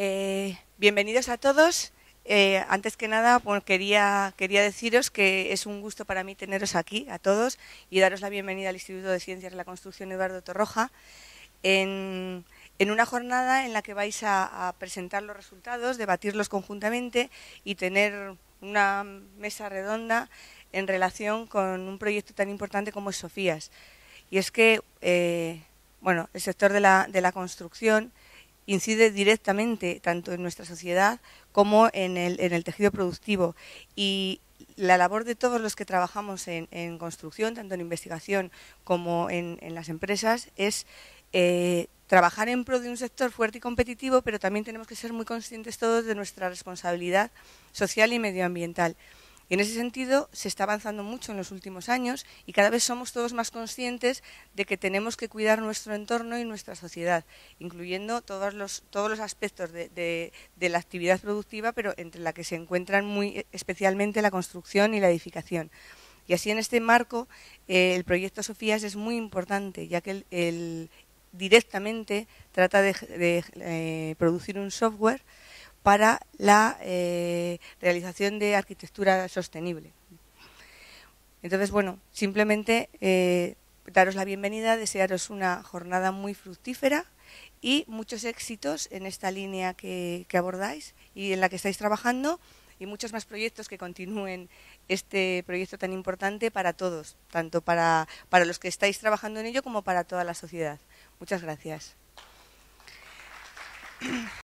Eh, bienvenidos a todos. Eh, antes que nada, quería, quería deciros que es un gusto para mí teneros aquí, a todos, y daros la bienvenida al Instituto de Ciencias de la Construcción Eduardo Torroja, en, en una jornada en la que vais a, presentar los resultados, debatirlos conjuntamente y tener una mesa redonda en relación con un proyecto tan importante como es Sofías. Y es que, eh, bueno, el sector de la, de la construcción incide directamente tanto en nuestra sociedad como en el, tejido productivo. Y la labor de todos los que trabajamos en, construcción, tanto en investigación como en, las empresas, es eh, trabajar en pro de un sector fuerte y competitivo, pero también tenemos que ser muy conscientes todos de nuestra responsabilidad social y medioambiental en ese sentido se está avanzando mucho en los últimos años y cada vez somos todos más conscientes de que tenemos que cuidar nuestro entorno y nuestra sociedad, incluyendo todos los, todos los aspectos de, la actividad productiva, pero entre la que se encuentran muy especialmente la construcción y la edificación. Y así en este marco eh, el proyecto Sofías es muy importante, ya que el, directamente trata de, eh, producir un software para la eh, realización de arquitectura sostenible. Entonces, bueno, simplemente eh, daros la bienvenida, desearos una jornada muy fructífera y muchos éxitos en esta línea que, abordáis y en la que estáis trabajando y muchos más proyectos que continúen este proyecto tan importante para todos, tanto para los que estáis trabajando en ello como para toda la sociedad. Muchas gracias.